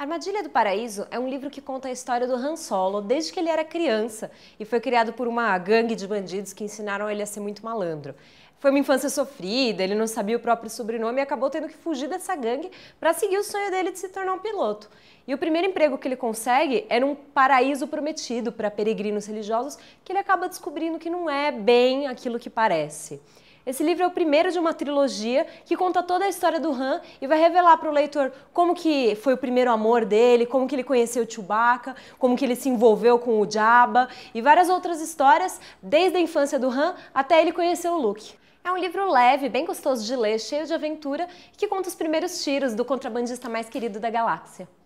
Armadilha do Paraíso é um livro que conta a história do Han Solo desde que ele era criança e foi criado por uma gangue de bandidos que ensinaram ele a ser muito malandro. Foi uma infância sofrida, ele não sabia o próprio sobrenome e acabou tendo que fugir dessa gangue para seguir o sonho dele de se tornar um piloto. E o primeiro emprego que ele consegue é num paraíso prometido para peregrinos religiosos que ele acaba descobrindo que não é bem aquilo que parece. Esse livro é o primeiro de uma trilogia que conta toda a história do Han e vai revelar para o leitor como que foi o primeiro amor dele, como que ele conheceu Chewbacca, como que ele se envolveu com o Jabba e várias outras histórias desde a infância do Han até ele conhecer o Luke. É um livro leve, bem gostoso de ler, cheio de aventura, que conta os primeiros tiros do contrabandista mais querido da galáxia.